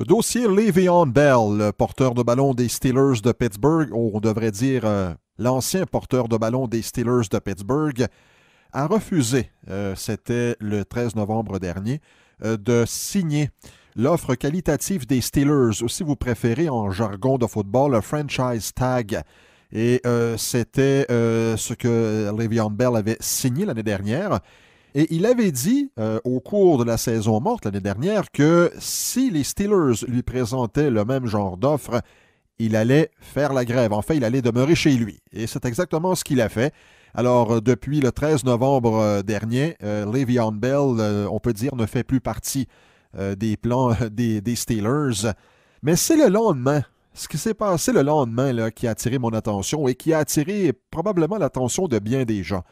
Dossier Le'Veon Bell, le porteur de ballon des Steelers de Pittsburgh, ou on devrait dire euh, l'ancien porteur de ballon des Steelers de Pittsburgh, a refusé, euh, c'était le 13 novembre dernier, euh, de signer l'offre qualitative des Steelers, ou si vous préférez en jargon de football, le franchise tag. Et c'était ce que Le'Veon Bell avait signé l'année dernière. Et il avait dit euh, au cours de la saison morte l'année dernière que si les Steelers lui présentaient le même genre d'offre, il allait faire la grève. En il allait demeurer chez lui. Et c'est exactement ce qu'il a fait. Alors, euh, depuis le 13 novembre euh, dernier, euh, Bell, on peut dire, ne fait plus partie des plans des, des Steelers. Mais c'est le lendemain ce qui s'est passé le lendemain là, qui a attiré mon attention et qui a attiré probablement l'attention de bien des gens.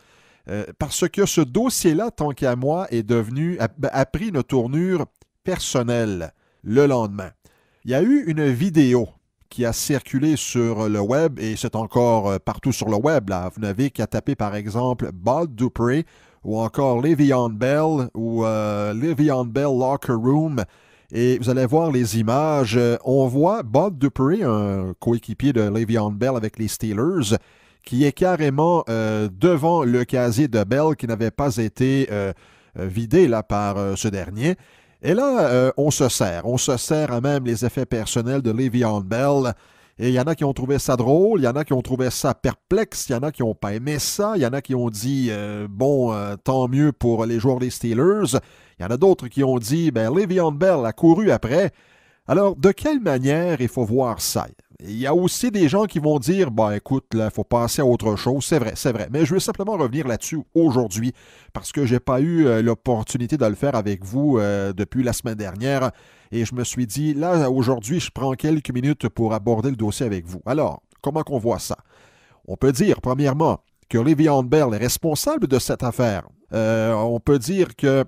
Euh, parce que ce dossier-là, tant qu'à moi, est devenu, ben, a, pris une tournure personnelle le lendemain. Il y a eu une vidéo qui a circulé sur le web et c'est encore euh, partout sur le web. Là. Vous n'avez qu'à taper par exemple Bob Dupree ou encore Le'Veon Bell ou euh, Le'Veon Bell Locker Room et vous allez voir les images. Euh, on voit Bob Dupree, un coéquipier de Le'Veon Bell avec les Steelers, qui est carrément euh, devant le casier de Bell qui n'avait pas été euh, euh, vidé là, par ce dernier. Et là, on se sert. On se sert à même les effets personnels de Le'Veon Bell. Et il y en a qui ont trouvé ça drôle, il y en a qui ont trouvé ça perplexe, il y en a qui n'ont pas aimé ça, il y en a qui ont dit bon, tant mieux pour les joueurs des Steelers. Il y en a d'autres qui ont dit ben, Le'Veon Bell a couru après. Alors, de quelle manière il faut voir ça? Il y a aussi des gens qui vont dire, Ben écoute, là, faut passer à autre chose. C'est vrai, c'est vrai. Mais je vais simplement revenir là-dessus aujourd'hui parce que je n'ai pas eu euh, l'opportunité de le faire avec vous euh, depuis la semaine dernière. Et je me suis dit, là, aujourd'hui, je prends quelques minutes pour aborder le dossier avec vous. Alors, comment qu'on voit ça? On peut dire, premièrement, que Livian Bell est responsable de cette affaire. Euh, on peut dire que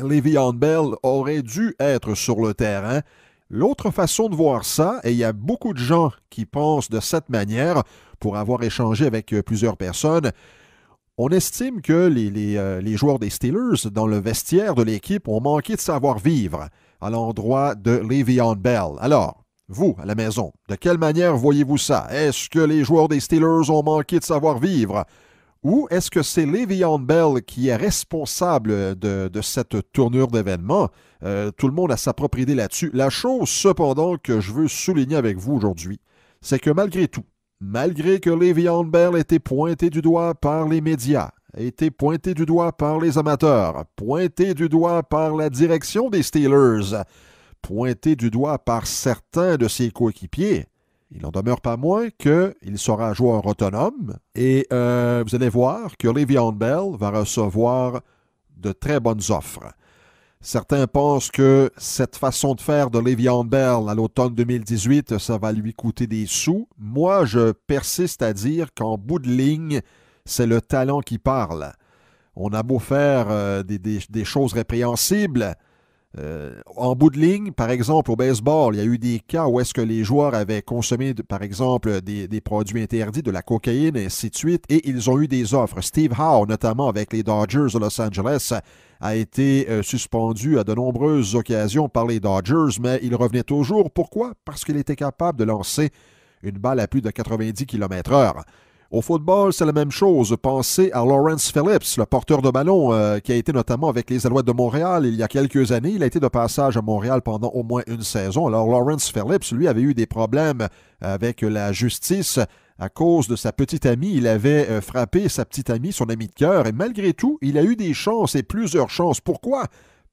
Livian Bell aurait dû être sur le terrain. L'autre façon de voir ça, et il y a beaucoup de gens qui pensent de cette manière, pour avoir échangé avec euh, plusieurs personnes, on estime que euh, les, joueurs des Steelers dans le vestiaire de l'équipe ont manqué de savoir-vivre à l'endroit de Le'Veon Bell. Alors, vous, à la maison, de quelle manière voyez-vous ça? Est-ce que les joueurs des Steelers ont manqué de savoir-vivre ou est-ce que c'est Le'Veon Bell qui est responsable de, cette tournure d'événements euh, tout le monde a sa propre idée là-dessus. La chose, cependant, que je veux souligner avec vous aujourd'hui, c'est que malgré tout, malgré que Le'Veon Bell été pointé du doigt par les médias, ait été pointé du doigt par les amateurs, pointé du doigt par la direction des Steelers, pointé du doigt par certains de ses coéquipiers, il n'en demeure pas moins qu'il sera joueur autonome et euh, vous allez voir que Le'Veon Bell va recevoir de très bonnes offres. Certains pensent que cette façon de faire de Le'Veon Bell à l'automne 2018, ça va lui coûter des sous. Moi, je persiste à dire qu'en bout de ligne, c'est le talent qui parle. On a beau faire euh, des choses répréhensibles, euh, en bout de ligne, par exemple, au baseball, il y a eu des cas où est-ce que les joueurs avaient consommé, par exemple, des, produits interdits, de la cocaïne, et ainsi de suite, et ils ont eu des offres. Steve Howe, notamment avec les Dodgers de Los Angeles, a été euh, suspendu à de nombreuses occasions par les Dodgers, mais il revenait toujours. Pourquoi? Parce qu'il était capable de lancer une balle à plus de 90 km/h. Au football, c'est la même chose. Pensez à Lawrence Phillips, le porteur de ballon euh, qui a été notamment avec les Alouettes de Montréal il y a quelques années. Il a été de passage à Montréal pendant au moins une saison. Alors Lawrence Phillips, lui, avait eu des problèmes avec la justice à cause de sa petite amie. Il avait euh, frappé sa petite amie, son amie de cœur, et malgré tout, il a eu des chances et plusieurs chances. Pourquoi?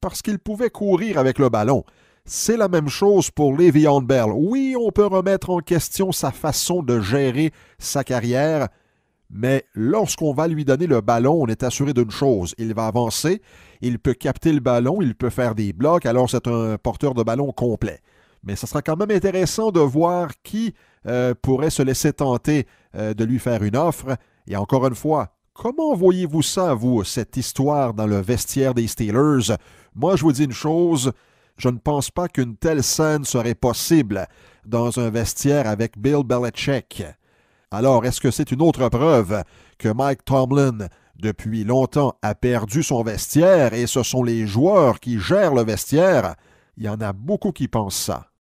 Parce qu'il pouvait courir avec le ballon. C'est la même chose pour Levi Bell. Oui, on peut remettre en question sa façon de gérer sa carrière, mais lorsqu'on va lui donner le ballon, on est assuré d'une chose, il va avancer, il peut capter le ballon, il peut faire des blocs, alors c'est un porteur de ballon complet. Mais ce sera quand même intéressant de voir qui euh, pourrait se laisser tenter euh, de lui faire une offre. Et encore une fois, comment voyez-vous ça, vous, cette histoire dans le vestiaire des Steelers? Moi, je vous dis une chose, je ne pense pas qu'une telle scène serait possible dans un vestiaire avec Bill Belichick. Alors, est-ce que c'est une autre preuve que Mike Tomlin, depuis longtemps, a perdu son vestiaire et ce sont les joueurs qui gèrent le vestiaire? Il y en a beaucoup qui pensent ça.